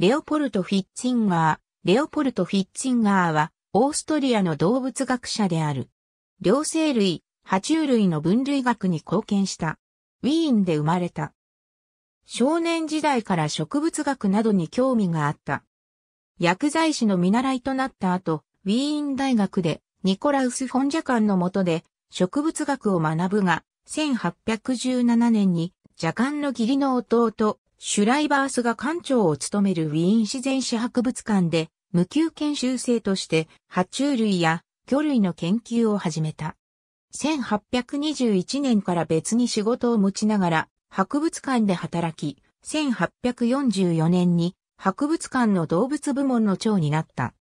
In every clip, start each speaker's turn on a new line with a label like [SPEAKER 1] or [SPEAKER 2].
[SPEAKER 1] レオポルト・フィッツィンガー。レオポルト・フィッツィンガーは、オーストリアの動物学者である。両生類、爬虫類の分類学に貢献した。ウィーンで生まれた。少年時代から植物学などに興味があった。薬剤師の見習いとなった後、ウィーン大学でニコラウス・フォンジャカンの下で植物学を学ぶが、1817年にジャカンの義理の弟、シュライバースが館長を務めるウィーン自然史博物館で無給研修生として爬虫類や魚類の研究を始めた。1821年から別に仕事を持ちながら博物館で働き、1844年に博物館の動物部門の長になった。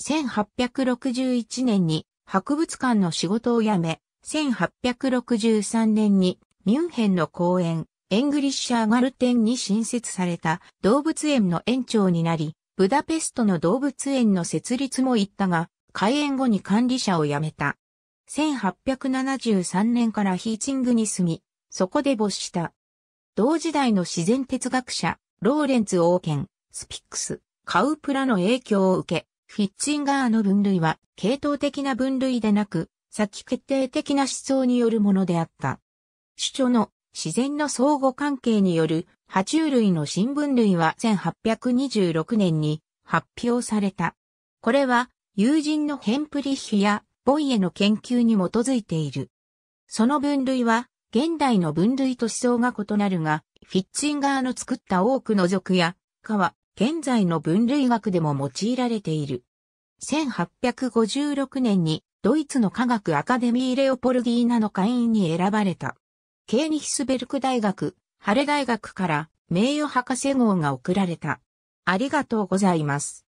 [SPEAKER 1] 1861年に博物館の仕事を辞め、1863年にミュンヘンの公園、エングリッシャーガルテンに新設された動物園の園長になり、ブダペストの動物園の設立も行ったが、開園後に管理者を辞めた。1873年からヒーチングに住み、そこで没した。同時代の自然哲学者、ローレンツ・オーケン、スピックス、カウプラの影響を受け、フィッチンガーの分類は系統的な分類でなく、先決定的な思想によるものであった。主張の自然の相互関係による爬虫類の新聞類は1826年に発表された。これは友人のヘンプリッヒやボイエの研究に基づいている。その分類は現代の分類と思想が異なるが、フィッツインガーの作った多くの属や科は現在の分類学でも用いられている。1856年にドイツの科学アカデミーレオポルディーナの会員に選ばれた。ケーニヒスベルク大学、ハレ大学から名誉博士号が贈られた。ありがとうございます。